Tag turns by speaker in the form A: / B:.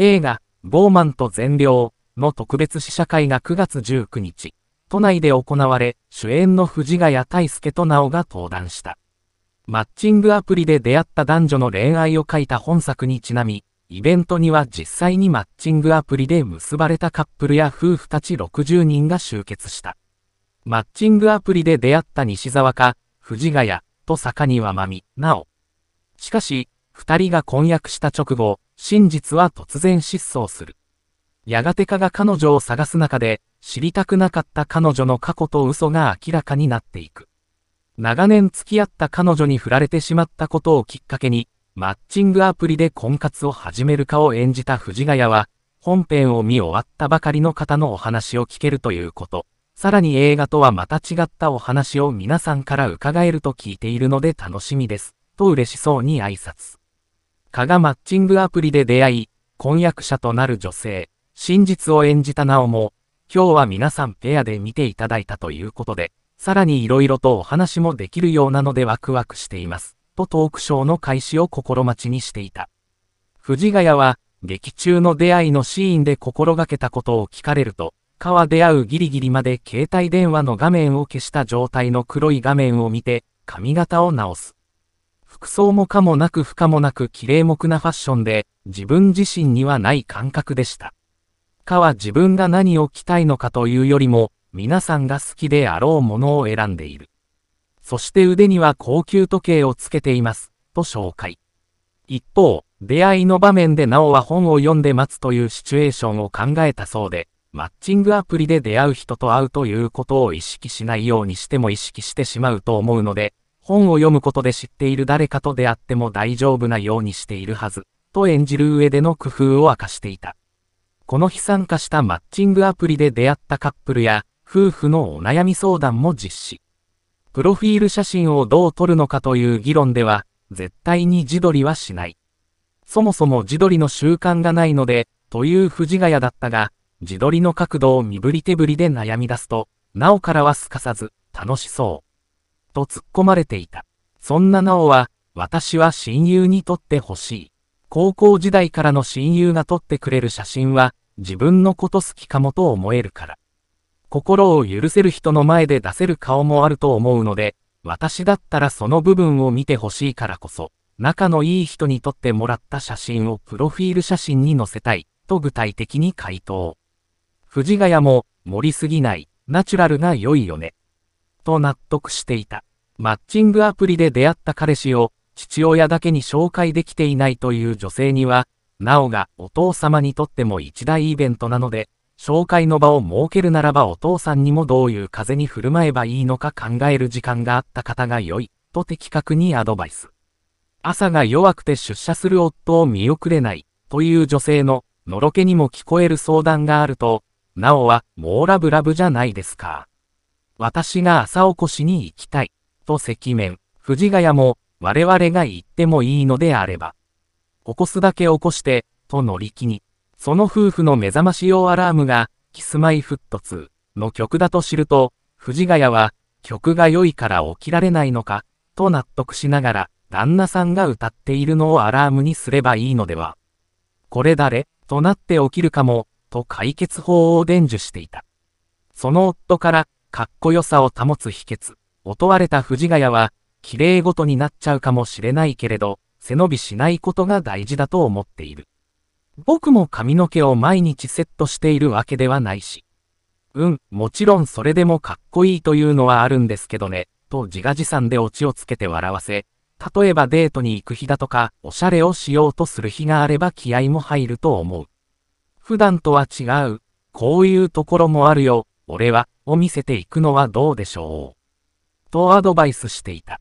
A: 映画、ボーマンと善良の特別試写会が9月19日、都内で行われ、主演の藤ヶ谷太輔と直が登壇した。マッチングアプリで出会った男女の恋愛を書いた本作にちなみ、イベントには実際にマッチングアプリで結ばれたカップルや夫婦たち60人が集結した。マッチングアプリで出会った西沢か、藤ヶ谷、と坂にはまみ、なお。しかし、二人が婚約した直後、真実は突然失踪する。やがてかが彼女を探す中で、知りたくなかった彼女の過去と嘘が明らかになっていく。長年付き合った彼女に振られてしまったことをきっかけに、マッチングアプリで婚活を始めるかを演じた藤ヶ谷は、本編を見終わったばかりの方のお話を聞けるということ。さらに映画とはまた違ったお話を皆さんから伺えると聞いているので楽しみです。と嬉しそうに挨拶。加賀マッチングアプリで出会い、婚約者となる女性、真実を演じたなおも、今日は皆さんペアで見ていただいたということで、さらに色々とお話もできるようなのでワクワクしています。とトークショーの開始を心待ちにしていた。藤ヶ谷は、劇中の出会いのシーンで心がけたことを聞かれると、蚊は出会うギリギリまで携帯電話の画面を消した状態の黒い画面を見て、髪型を直す。服装もかもなく不可もなく綺麗目なファッションで、自分自身にはない感覚でした。かは自分が何を着たいのかというよりも、皆さんが好きであろうものを選んでいる。そして腕には高級時計をつけています、と紹介。一方、出会いの場面でなおは本を読んで待つというシチュエーションを考えたそうで、マッチングアプリで出会う人と会うということを意識しないようにしても意識してしまうと思うので、本を読むことで知っている誰かと出会っても大丈夫なようにしているはず、と演じる上での工夫を明かしていた。この日参加したマッチングアプリで出会ったカップルや、夫婦のお悩み相談も実施。プロフィール写真をどう撮るのかという議論では、絶対に自撮りはしない。そもそも自撮りの習慣がないので、という藤ヶ谷だったが、自撮りの角度を身振り手振りで悩み出すと、なおからはすかさず、楽しそう。と突っ込まれていた。そんななおは、私は親友に撮ってほしい。高校時代からの親友が撮ってくれる写真は、自分のこと好きかもと思えるから。心を許せる人の前で出せる顔もあると思うので、私だったらその部分を見てほしいからこそ、仲のいい人に撮ってもらった写真をプロフィール写真に載せたい、と具体的に回答。藤ヶ谷も、盛りすぎない、ナチュラルが良いよね。と納得していた。マッチングアプリで出会った彼氏を父親だけに紹介できていないという女性には、なおがお父様にとっても一大イベントなので、紹介の場を設けるならばお父さんにもどういう風に振る舞えばいいのか考える時間があった方が良い、と的確にアドバイス。朝が弱くて出社する夫を見送れない、という女性の、のろけにも聞こえる相談があると、なおは、もうラブラブじゃないですか。私が朝起こしに行きたい、と赤面、藤ヶ谷も、我々が行ってもいいのであれば。起こすだけ起こして、と乗り気に。その夫婦の目覚まし用アラームが、キスマイフット2の曲だと知ると、藤ヶ谷は、曲が良いから起きられないのか、と納得しながら、旦那さんが歌っているのをアラームにすればいいのでは。これ誰となって起きるかも、と解決法を伝授していた。その夫から、かっこよさを保つ秘訣。劣われた藤ヶ谷は、綺麗ごとになっちゃうかもしれないけれど、背伸びしないことが大事だと思っている。僕も髪の毛を毎日セットしているわけではないし。うん、もちろんそれでもかっこいいというのはあるんですけどね、と自画自賛でオチをつけて笑わせ、例えばデートに行く日だとか、おしゃれをしようとする日があれば気合も入ると思う。普段とは違う、こういうところもあるよ、俺は、を見せていくのはどうでしょう。とアドバイスしていた。